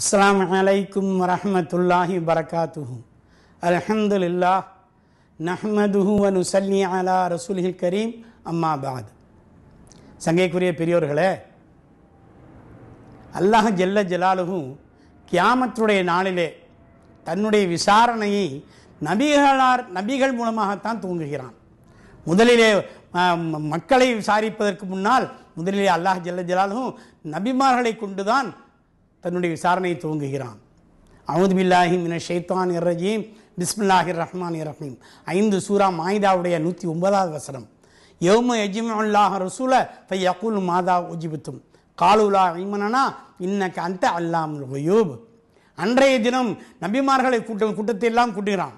அஸ்லாம் அலைக்கும் வரமத்துல்லாஹி வரகாத்துஹு அலஹம்துல்லா நஹ்மதுஹு வனுசல்லி அலா ரசூலில் கரீம் அம்மா பாத் சங்கைக்குரிய பெரியோர்களே அல்லாஹ் ஜெல்ல ஜலாலுகும் கியாமத்துடைய நாளிலே தன்னுடைய விசாரணையை நபிகளார் நபிகள் மூலமாகத்தான் தூங்குகிறான் முதலிலே மக்களை விசாரிப்பதற்கு முன்னால் முதலிலே அல்லாஹ் ஜல்ல ஜலாலும் நபிமார்களை கொண்டுதான் தன்னுடைய விசாரணையை துவங்குகிறான் அவுது பில்லாஹி மின ஷெய்தான் இரஜீம் பிஸ்மில்லாஹிர் ரஹ்மான் இரஹீம் ஐந்து சூரா மாயிதாவுடைய நூற்றி ஒன்பதாவது வசனம் யௌம எஜிமுல்லாஹ் ரசூல தை அகுல் மாதா உஜிபுத்தும் காலுலா ஐமனா இன்னக்கு அந்த அல்லாம் ஹுயூப் அன்றைய தினம் நபிமார்களை கூட்டம் கூட்டத்தையெல்லாம் கூட்டுகிறான்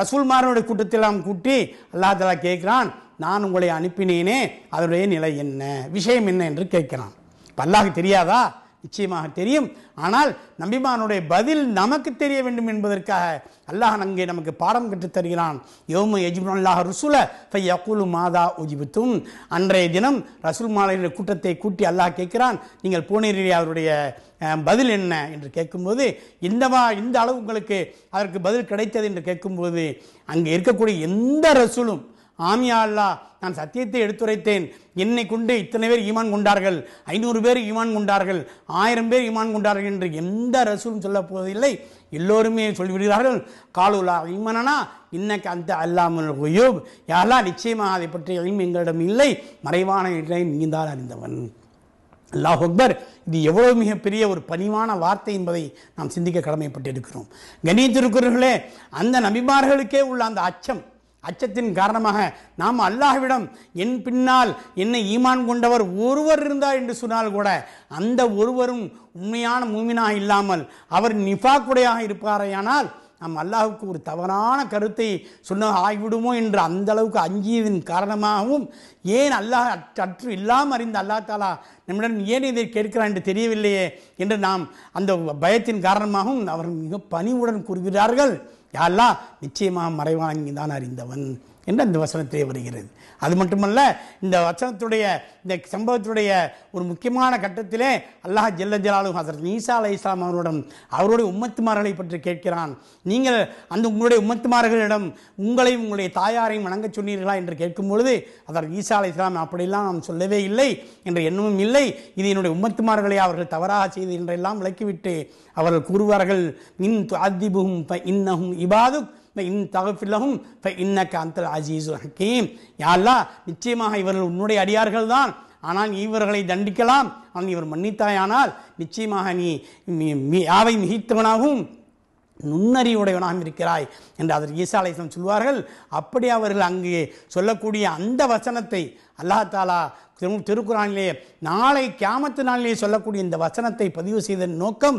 ரசூல்மார்களுடைய கூட்டத்தையெல்லாம் கூட்டி அல்லா தலா கேட்குறான் நான் உங்களை அனுப்பினேனே அதனுடைய நிலை என்ன விஷயம் என்ன என்று கேட்கிறான் பல்லாக அல்லாஹ் தெரியாதா நிச்சயமாக தெரியும் ஆனால் நம்பிமானுடைய பதில் நமக்கு தெரிய வேண்டும் என்பதற்காக அல்லாஹ் அங்கே நமக்கு பாடம் கற்றுத்தருகிறான் யோமு அல்லாஹ் ருசுல அகுலு மாதா உஜிபுத்தும் அன்றைய தினம் ரசூல் மாலையினுடைய கூட்டத்தை கூட்டி அல்லாஹ் கேட்கிறான் நீங்கள் போனீர்களே அவருடைய பதில் என்ன என்று கேட்கும்போது இந்தவா இந்த அளவு உங்களுக்கு அதற்கு பதில் கிடைத்தது என்று கேட்கும்போது அங்கே இருக்கக்கூடிய எந்த ரசூலும் ஆமியா அல்லா நான் சத்தியத்தை எடுத்துரைத்தேன் என்னை கொண்டு இத்தனை பேர் ஈமான் கொண்டார்கள் ஐநூறு பேர் ஈமான் கொண்டார்கள் ஆயிரம் பேர் ஈமான் கொண்டார்கள் என்று எந்த ரசூலும் சொல்ல போவதில்லை எல்லோருமே சொல்லிவிடுகிறார்கள் காலூலா ஈமனா இன்னக்கு அந்த அல்லாமல் ஹுயூப் யாரா நிச்சயமாக அதை பற்றி எதுவும் எங்களிடம் இல்லை மறைவான இடையை நீந்தால் அறிந்தவன் அல்லாஹ் அக்பர் இது எவ்வளவு மிகப்பெரிய ஒரு பணிவான வார்த்தை என்பதை நாம் சிந்திக்க கடமைப்பட்டிருக்கிறோம் கணித்திருக்கிறவர்களே அந்த நபிமார்களுக்கே உள்ள அந்த அச்சம் அச்சத்தின் காரணமாக நாம் அல்லாஹ்விடம் என் பின்னால் என்னை ஈமான் கொண்டவர் ஒருவர் இருந்தார் என்று சொன்னால் கூட அந்த ஒருவரும் உண்மையான மூமினாக இல்லாமல் அவர் நிஃபாக்குடையாக இருப்பாரையானால் நாம் அல்லாஹுக்கு ஒரு தவறான கருத்தை சொன்ன ஆகிவிடுமோ என்று அந்த அளவுக்கு அஞ்சியதன் காரணமாகவும் ஏன் அல்லாஹ் அற்று இல்லாமல் அறிந்த அல்லா தாலா நம்மிடம் ஏன் இதை கேட்கிறான் என்று தெரியவில்லையே என்று நாம் அந்த பயத்தின் காரணமாகவும் அவர்கள் மிக பணிவுடன் கூறுகிறார்கள் யாரெல்லாம் நிச்சயமாக மறைவாங்கி தான் அறிந்தவன் என்று அந்த வசனத்திலே வருகிறது அது மட்டுமல்ல இந்த வசனத்துடைய இந்த சம்பவத்துடைய ஒரு முக்கியமான கட்டத்திலே அல்லாஹ் ஜெல்ல ஜலாலு ஹசரத் நீசா அலை இஸ்லாம் அவருடன் அவருடைய உம்மத்துமார்களை பற்றி கேட்கிறான் நீங்கள் அந்த உங்களுடைய உம்மத்துமார்களிடம் உங்களையும் உங்களுடைய தாயாரையும் வணங்க சொன்னீர்களா என்று கேட்கும் பொழுது அதர் ஈசா அலை இஸ்லாம் அப்படிலாம் நாம் சொல்லவே இல்லை என்ற எண்ணமும் இல்லை இது என்னுடைய உம்மத்துமார்களை அவர்கள் தவறாக செய்து என்றெல்லாம் விளக்கிவிட்டு அவர்கள் கூறுவார்கள் இன் அதிபுகும் இன்னகும் இபாதுக் இன் தகப்பில்லகும் இப்போ இன்ன காந்தல் அஜீஸ் ஹக்கீம் யாழ்லா நிச்சயமாக இவர்கள் உன்னுடைய அடியார்கள் தான் ஆனால் இவர்களை தண்டிக்கலாம் ஆனால் இவர் மன்னித்தாயானால் நிச்சயமாக நீ யாவை மிகித்தவனாகவும் நுண்ணறிவுடையவனாக இருக்கிறாய் என்று அதில் ஈசா அலையம் சொல்வார்கள் அப்படி அவர்கள் அங்கே சொல்லக்கூடிய அந்த வசனத்தை அல்லா தாலா திரு திருக்குறானிலே நாளை கியாமத்து நாளிலே சொல்லக்கூடிய இந்த வசனத்தை பதிவு செய்த நோக்கம்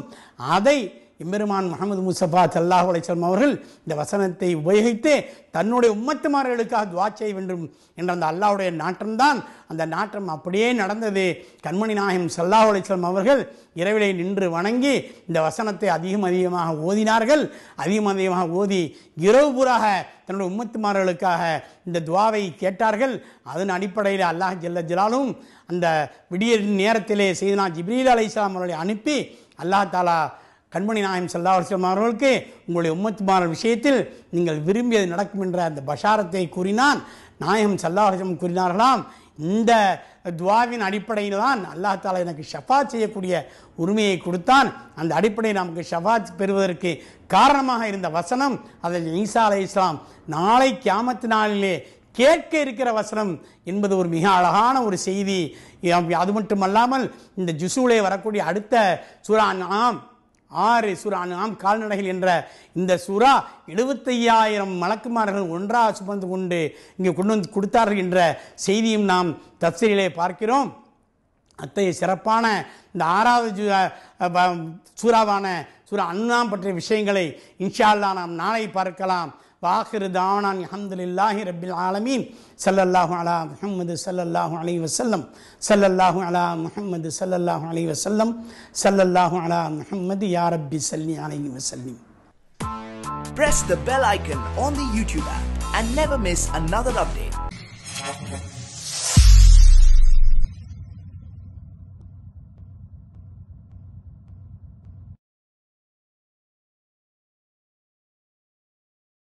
அதை இம்பெருமான் முகமது முசஃபா சல்லாஹ் அலைச்சல்ம் அவர்கள் இந்த வசனத்தை உபயோகித்து தன்னுடைய உம்மத்துமார்களுக்காக துவா செய்ய வேண்டும் என்ற அந்த அல்லாவுடைய நாற்றம்தான் அந்த நாற்றம் அப்படியே நடந்தது கண்மணி நாயகம் சல்லாஹ் அலைச்சல்ம் அவர்கள் இரவிலே நின்று வணங்கி இந்த வசனத்தை அதிகம் அதிகமாக ஓதினார்கள் அதிகம் அதிகமாக ஓதி இரவு பூராக தன்னுடைய உம்மத்துமார்களுக்காக இந்த துவாவை கேட்டார்கள் அதன் அடிப்படையில் அல்லாஹ் ஜெல்ல ஜலாலும் அந்த விடிய நேரத்திலே செய்தனா ஜிப்ரீல் இஸ்லாம் அவர்களை அனுப்பி அல்லா தாலா கண்மணி நாயம் செல்லா அவர்களுக்கு உங்களுடைய உம்மத்துமார விஷயத்தில் நீங்கள் விரும்பியது நடக்கும் என்ற அந்த பஷாரத்தை கூறினான் நாயம் செல்லா கூறினார்களாம் இந்த துவாவின் அடிப்படையில் தான் அல்லா தாலா எனக்கு ஷஃபாத் செய்யக்கூடிய உரிமையை கொடுத்தான் அந்த அடிப்படையை நமக்கு ஷஃபாத் பெறுவதற்கு காரணமாக இருந்த வசனம் அதில் ஈசா அலை இஸ்லாம் நாளை கியாமத்து நாளிலே கேட்க இருக்கிற வசனம் என்பது ஒரு மிக அழகான ஒரு செய்தி அது மட்டுமல்லாமல் இந்த ஜிசூலே வரக்கூடிய அடுத்த சூரான் நாம் ஆறு சுரா நாம் கால்நடைகள் என்ற இந்த சுறா எழுபத்தையாயிரம் மலக்குமார்கள் ஒன்றாக சுமந்து கொண்டு இங்கே கொண்டு வந்து கொடுத்தார்கள் என்ற செய்தியும் நாம் தப்சரியிலே பார்க்கிறோம் அத்தகைய சிறப்பான இந்த ஆறாவது சூறாவான சூறா அண்ணாம் பற்றிய விஷயங்களை இன்ஷால்லா நாம் நாளை பார்க்கலாம் وآخر دعوانا الحمد لله رب العالمين صلى الله على محمد صلى الله عليه وسلم صلى الله على محمد صلى الله عليه وسلم صلى الله على محمد يا ربي صلى عليه وسلم Press the bell icon on the YouTube app and never miss another update.